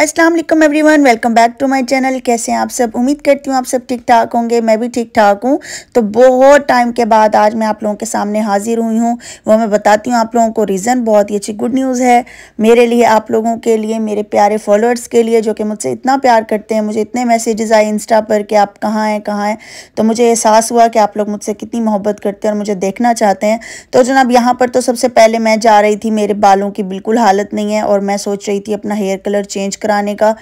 अस्सलाम वालेकुम everyone welcome back to my channel कैसे हैं आप सब उम्मीद करती हूँ आप सब ठीक ठाक होंगे मैं भी ठीक ठाक हूँ तो बहुत टाइम के बाद आज मैं आप लोगों के सामने हाजिर हुई हूँ वो मैं बताती हूँ आप लोगों को रीज़न बहुत ही अच्छी गुड न्यूज़ है मेरे लिए आप लोगों के लिए मेरे प्यारे फॉलोअर्स के लिए जो कि मुझसे इतना प्यार करते हैं मुझे इतने मैसेजेस आए इंस्टा पर कि आप कहाँ हैं कहाँ हैं तो मुझे एहसास हुआ कि आप लोग मुझसे कितनी मोहब्बत करते हैं और मुझे देखना चाहते हैं तो जनाब यहाँ पर तो सबसे पहले मैं जा रही थी मेरे बालों की बिल्कुल हालत नहीं है और मैं सोच रही थी अपना हेयर कलर चेंज कराने का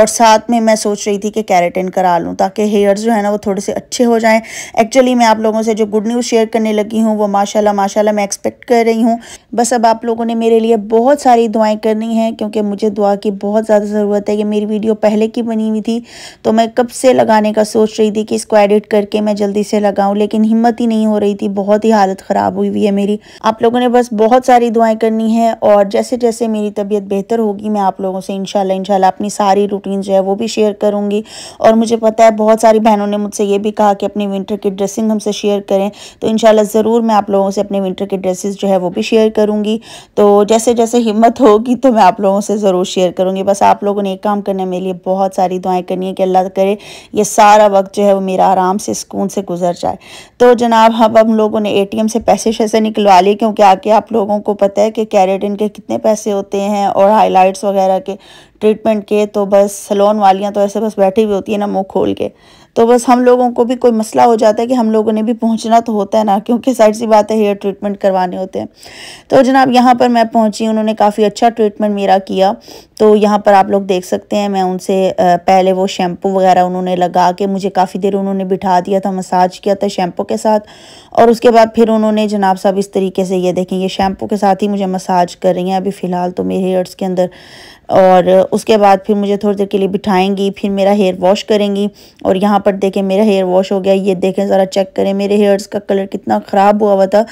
और साथ में मैं सोच रही थी कि कैरेटिन करा लूँ ताकि हेयर्स जो है ना वो थोड़े से अच्छे हो जाएँ एक्चुअली मैं आप लोगों से जो गुड न्यूज़ शेयर करने लगी हूँ वो माशाल्लाह माशाल्लाह मैं एक्सपेक्ट कर रही हूँ बस अब आप लोगों ने मेरे लिए बहुत सारी दुआएँ करनी हैं क्योंकि मुझे दुआ की बहुत ज़्यादा ज़रूरत है ये मेरी वीडियो पहले की बनी हुई थी तो मैं कब से लगाने का सोच रही थी कि इसको एडिट करके मैं जल्दी से लगाऊँ लेकिन हिम्मत ही नहीं हो रही थी बहुत ही हालत ख़राब हुई हुई है मेरी आप लोगों ने बस बहुत सारी दुआएँ करनी है और जैसे जैसे मेरी तबीयत बेहतर होगी मैं आप लोगों से इनशाला इंशाल्लाह अपनी सारी रूटीन जो है वो भी शेयर करूंगी और मुझे पता है बहुत सारी बहनों ने मुझसे ये भी कहा कि अपनी विंटर की ड्रेसिंग हमसे शेयर करें तो इन ज़रूर मैं आप लोगों से अपने विंटर की ड्रेसेस जो है वो भी शेयर करूँगी तो जैसे जैसे हिम्मत होगी तो मैं आप लोगों से ज़रूर शेयर करूँगी बस आप लोगों ने एक काम करना मेरे लिए बहुत सारी दुआएं करनी है कि अल्लाह करे ये सारा वक्त जो है वो मेरा आराम से सुकून से गुजर जाए तो जनाब हम हम लोगों ने एम से पैसे शैसे निकलवा लिए क्योंकि आके आप लोगों को पता है कि कैरेटिन के कितने पैसे होते हैं और हाईलाइट्स वगैरह के ट्रीटमेंट के तो बस सलोन वालियाँ तो ऐसे बस बैठी हुई होती है ना मुँह खोल के तो बस हम लोगों को भी कोई मसला हो जाता है कि हम लोगों ने भी पहुंचना तो होता है ना क्योंकि साइड सी बात है हेयर ट्रीटमेंट करवाने होते हैं तो जनाब यहाँ पर मैं पहुंची उन्होंने काफ़ी अच्छा ट्रीटमेंट मेरा किया तो यहाँ पर आप लोग देख सकते हैं मैं उनसे पहले वो शैम्पू वगैरह उन्होंने लगा के मुझे काफ़ी देर उन्होंने बिठा दिया था मसाज किया था शैम्पू के साथ और उसके बाद फिर उन्होंने जनाब साहब इस तरीके से ये देखें ये शैम्पू के साथ ही मुझे मसाज कर रही हैं अभी फ़िलहाल तो मेरे हेयर्स के अंदर और उसके बाद फिर मुझे थोड़ी देर के लिए बिठाएंगी फिर मेरा हेयर वॉश करेंगी और यहाँ पर देखें मेरा हेयर वॉश हो गया ये देखें ज़रा चेक करें मेरे हेयर्स का कलर कितना ख़राब हुआ हुआ था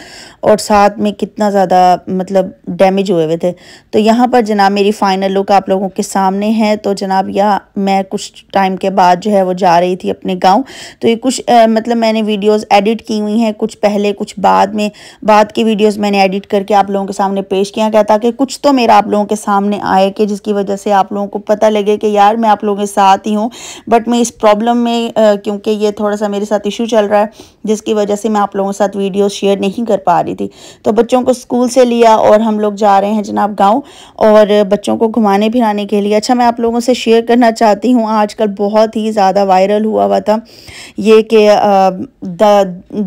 और साथ में कितना ज़्यादा मतलब डैमेज हुए हुए थे तो यहाँ पर जनाब मेरी फ़ाइनल लुक आप लोगों के सामने है तो जनाब यह मैं कुछ टाइम के बाद जो है वो जा रही थी अपने गाँव तो ये कुछ आ, मतलब मैंने वीडियोज़ एडिट की हुई हैं कुछ पहले कुछ बाद में बाद की वीडियोज़ मैंने एडिट करके आप लोगों के सामने पेश किया गया ताकि कुछ तो मेरा आप लोगों के सामने आए कि जिस जिसकी वजह से आप लोगों को पता लगे कि यार मैं आप लोगों के साथ ही हूँ बट मैं इस प्रॉब्लम में क्योंकि ये थोड़ा सा मेरे साथ इशू चल रहा है जिसकी वजह से मैं आप लोगों के साथ वीडियो शेयर नहीं कर पा रही थी तो बच्चों को स्कूल से लिया और हम लोग जा रहे हैं जनाब गाँव और बच्चों को घुमाने फिराने के लिए अच्छा मैं आप लोगों से शेयर करना चाहती हूँ आजकल बहुत ही ज़्यादा वायरल हुआ हुआ था ये कि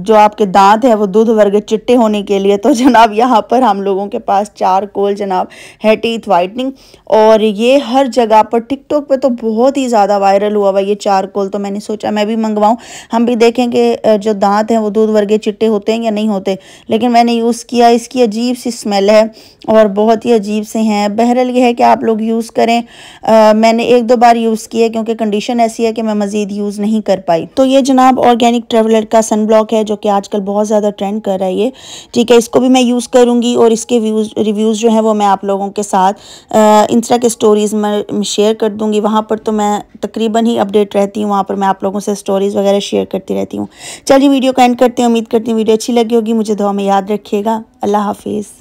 जो आपके दांत है वो दूध वर्ग चिट्टे होने के लिए तो जनाब यहाँ पर हम लोगों के पास चार कोल जनाब है टीथ वाइटनिंग और ये हर जगह पर टिकटॉक पे तो बहुत ही ज़्यादा वायरल हुआ हुआ ये चार कोल तो मैंने सोचा मैं भी मंगवाऊँ हम भी देखें कि जो दांत दांत हैं वो दूध वर्गे चिट्टे होते हैं या नहीं होते लेकिन मैंने यूज़ किया इसकी अजीब सी स्मेल है और बहुत ही अजीब से हैं बहरहाल ये है कि आप लोग यूज़ करें आ, मैंने एक दो बार यूज़ किया क्योंकि कंडीशन ऐसी है कि मैं मज़ीद यूज़ नहीं कर पाई तो ये जनाब ऑर्गेनिक ट्रेवलर का सन ब्लॉक है जो कि आजकल बहुत ज़्यादा ट्रेंड कर रहा है ये ठीक है इसको भी मैं यूज़ करूँगी और इसके व्यूज़ रिव्यूज़ जो हैं वो मैं आप लोगों के साथ इंस्टा के स्टोरीज़ में शेयर कर दूँगी वहाँ पर तो मैं तकरीबन ही अपडेट रहती हूँ वहाँ पर मैं आप लोगों से स्टोरीज़ वगैरह शेयर करती रहती हूँ चलिए वीडियो को एंड करते हैं उम्मीद करती हूँ वीडियो अच्छी लगी होगी मुझे दुआ में याद रखिएगा अल्लाह हाफिज़